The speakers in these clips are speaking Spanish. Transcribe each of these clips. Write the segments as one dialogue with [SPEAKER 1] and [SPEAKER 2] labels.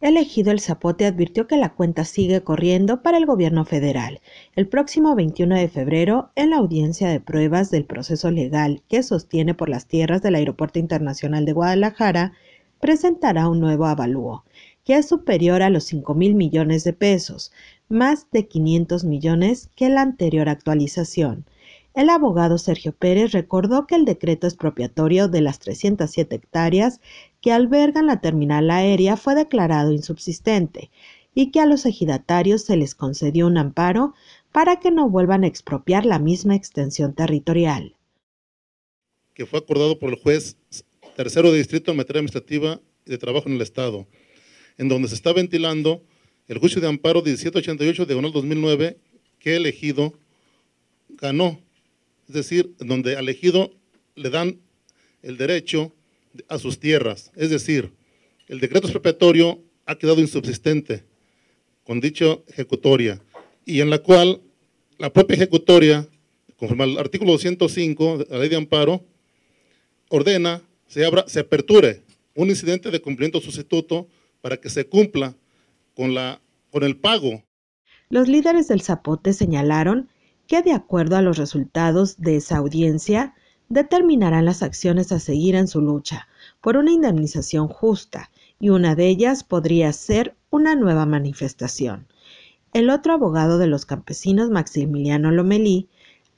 [SPEAKER 1] Elegido, El Zapote advirtió que la cuenta sigue corriendo para el gobierno federal. El próximo 21 de febrero, en la audiencia de pruebas del proceso legal que sostiene por las tierras del Aeropuerto Internacional de Guadalajara, presentará un nuevo avalúo, que es superior a los 5 mil millones de pesos, más de 500 millones que la anterior actualización. El abogado Sergio Pérez recordó que el decreto expropiatorio de las 307 hectáreas que albergan la terminal aérea fue declarado insubsistente y que a los ejidatarios se les concedió un amparo para que no vuelvan a expropiar la misma extensión territorial.
[SPEAKER 2] Que fue acordado por el juez tercero de distrito en materia administrativa de trabajo en el Estado, en donde se está ventilando el juicio de amparo 1788 de 2009 que el ejido ganó. Es decir, donde al ejido le dan el derecho a sus tierras. Es decir, el decreto expropiatorio ha quedado insubsistente con dicha ejecutoria y en la cual la propia ejecutoria, conforme al artículo 205 de la ley de amparo, ordena se, abra, se aperture un incidente de cumplimiento sustituto para que se cumpla con, la, con el pago.
[SPEAKER 1] Los líderes del Zapote señalaron que de acuerdo a los resultados de esa audiencia, determinarán las acciones a seguir en su lucha por una indemnización justa y una de ellas podría ser una nueva manifestación. El otro abogado de los campesinos, Maximiliano Lomelí,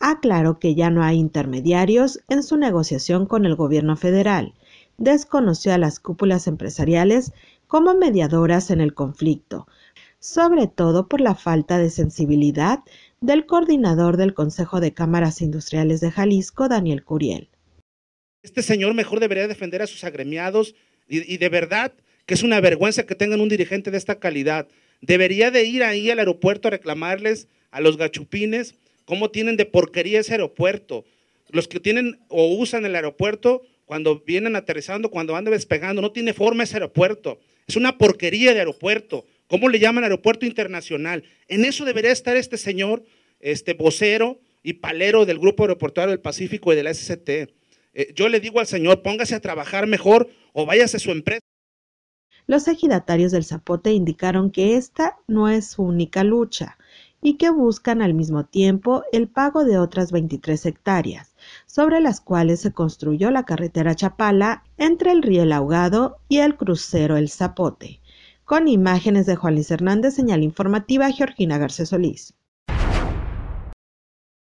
[SPEAKER 1] aclaró que ya no hay intermediarios en su negociación con el gobierno federal. Desconoció a las cúpulas empresariales como mediadoras en el conflicto, sobre todo por la falta de sensibilidad del coordinador del Consejo de Cámaras Industriales de Jalisco, Daniel Curiel.
[SPEAKER 3] Este señor mejor debería defender a sus agremiados y, de verdad que es una vergüenza que tengan un dirigente de esta calidad. Debería de ir ahí al aeropuerto a reclamarles a los gachupines cómo tienen de porquería ese aeropuerto. Los que tienen o usan el aeropuerto cuando vienen aterrizando, cuando van despegando, no tiene forma ese aeropuerto. Es una porquería de aeropuerto. ¿Cómo le llaman aeropuerto internacional? En eso debería estar este señor, este vocero y palero del Grupo Aeroportuario del Pacífico y de la SCT. Eh, yo le digo al señor, póngase a trabajar mejor o váyase a su empresa.
[SPEAKER 1] Los ejidatarios del Zapote indicaron que esta no es su única lucha y que buscan al mismo tiempo el pago de otras 23 hectáreas, sobre las cuales se construyó la carretera Chapala entre el Riel Ahogado y el crucero El Zapote. Con imágenes de Juan Luis Hernández, señal informativa Georgina Garcés Solís.